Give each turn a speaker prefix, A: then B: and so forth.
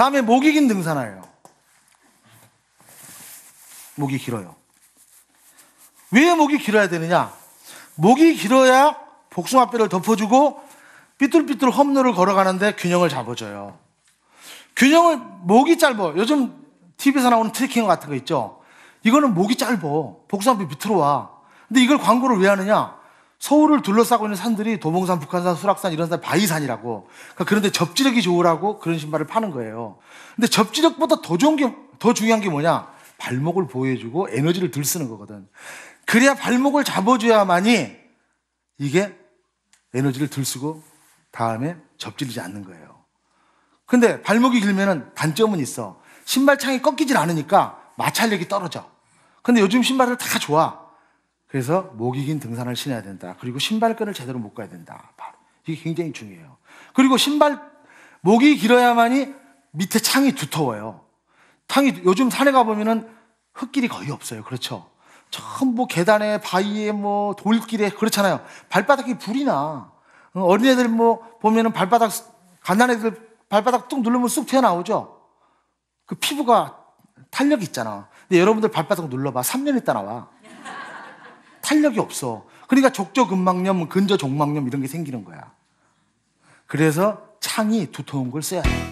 A: 다음에 목이 긴 등산화예요. 목이 길어요. 왜 목이 길어야 되느냐? 목이 길어야 복숭아뼈를 덮어주고 삐뚤삐뚤 험로를 걸어가는데 균형을 잡아줘요. 균형을 목이 짧아. 요즘 TV에서 나오는 트레킹 같은 거 있죠. 이거는 목이 짧아. 복숭아뼈 밑으로 와. 근데 이걸 광고를 왜 하느냐? 서울을 둘러싸고 있는 산들이 도봉산, 북한산, 수락산 이런 산 바위산이라고. 그러니까 그런데 접지력이 좋으라고 그런 신발을 파는 거예요. 근데 접지력보다 더 좋은 게, 더 중요한 게 뭐냐? 발목을 보호해주고 에너지를 들 쓰는 거거든. 그래야 발목을 잡아줘야만이 이게 에너지를 들 쓰고 다음에 접지르지 않는 거예요. 근데 발목이 길면은 단점은 있어. 신발창이 꺾이질 않으니까 마찰력이 떨어져. 근데 요즘 신발을 다 좋아. 그래서 목이 긴 등산을 신어야 된다. 그리고 신발끈을 제대로 못가야 된다. 바로. 이게 굉장히 중요해요. 그리고 신발, 목이 길어야만이 밑에 창이 두터워요. 창이, 요즘 산에 가보면은 흙길이 거의 없어요. 그렇죠? 전뭐 계단에, 바위에, 뭐 돌길에, 그렇잖아요. 발바닥이 불이 나. 어린애들 뭐 보면은 발바닥, 갓난애들 발바닥 뚝 누르면 쑥 튀어나오죠? 그 피부가 탄력이 있잖아. 근데 여러분들 발바닥 눌러봐. 3년 있다 나와. 탄력이 없어. 그러니까 적저근막염, 근저종막염 이런 게 생기는 거야. 그래서 창이 두터운 걸 써야 돼.